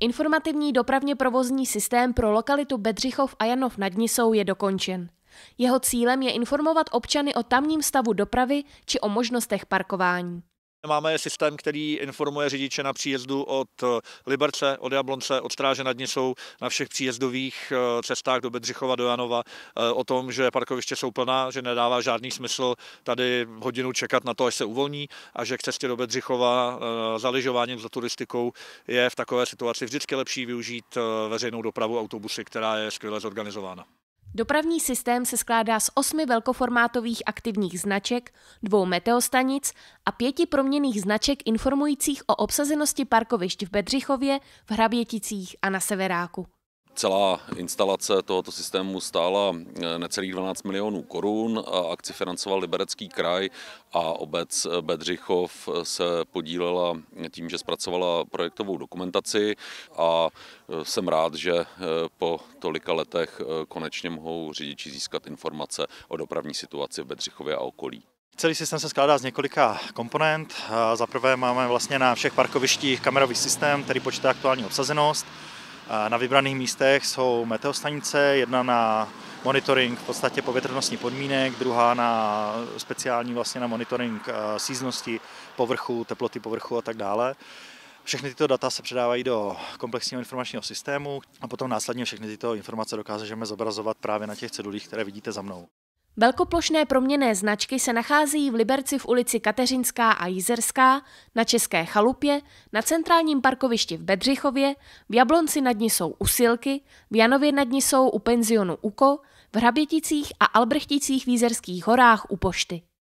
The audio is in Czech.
Informativní dopravně provozní systém pro lokalitu Bedřichov a Janov nad Nisou je dokončen. Jeho cílem je informovat občany o tamním stavu dopravy či o možnostech parkování. Máme systém, který informuje řidiče na příjezdu od eh, Liberce, od Jablonce, od Stráže nad Nisou, na všech příjezdových eh, cestách do Bedřichova, do Janova eh, o tom, že parkoviště jsou plná, že nedává žádný smysl tady hodinu čekat na to, až se uvolní a že k cestě do Bedřichova zaližováním za turistikou je v takové situaci vždycky lepší využít veřejnou dopravu autobusy, která je skvěle zorganizována. Dopravní systém se skládá z osmi velkoformátových aktivních značek, dvou meteostanic a pěti proměných značek informujících o obsazenosti parkovišť v Bedřichově, v Hraběticích a na Severáku. Celá instalace tohoto systému stála eh, necelých 12 milionů korun, akci financoval Liberecký kraj a obec Bedřichov se podílela tím, že zpracovala projektovou dokumentaci a eh, jsem rád, že eh, po tolika letech konečně mohou řidiči získat informace o dopravní situaci v Bedřichově a okolí. Celý systém se skládá z několika komponent. Za prvé máme vlastně na všech parkovištích kamerový systém, který počítá aktuální obsazenost. Na vybraných místech jsou meteostanice, jedna na monitoring v podstatě povětrnostní podmínek, druhá na speciální vlastně na monitoring eh, síznosti povrchu, teploty povrchu a tak dále. Všechny tyto data se předávají do komplexního informačního systému a potom následně všechny tyto informace dokážeme zobrazovat právě na těch cedulích, které vidíte za mnou. Velkoplošné proměné značky se nacházejí v Liberci v ulici Kateřinská a Jizerská, na České chalupě, na centrálním parkovišti v Bedřichově, v Jablonci nad ní jsou u Silky, v Janově nad ní jsou u penzionu UKO, v Hraběticích a Albrechticích v Jizerských horách u Pošty.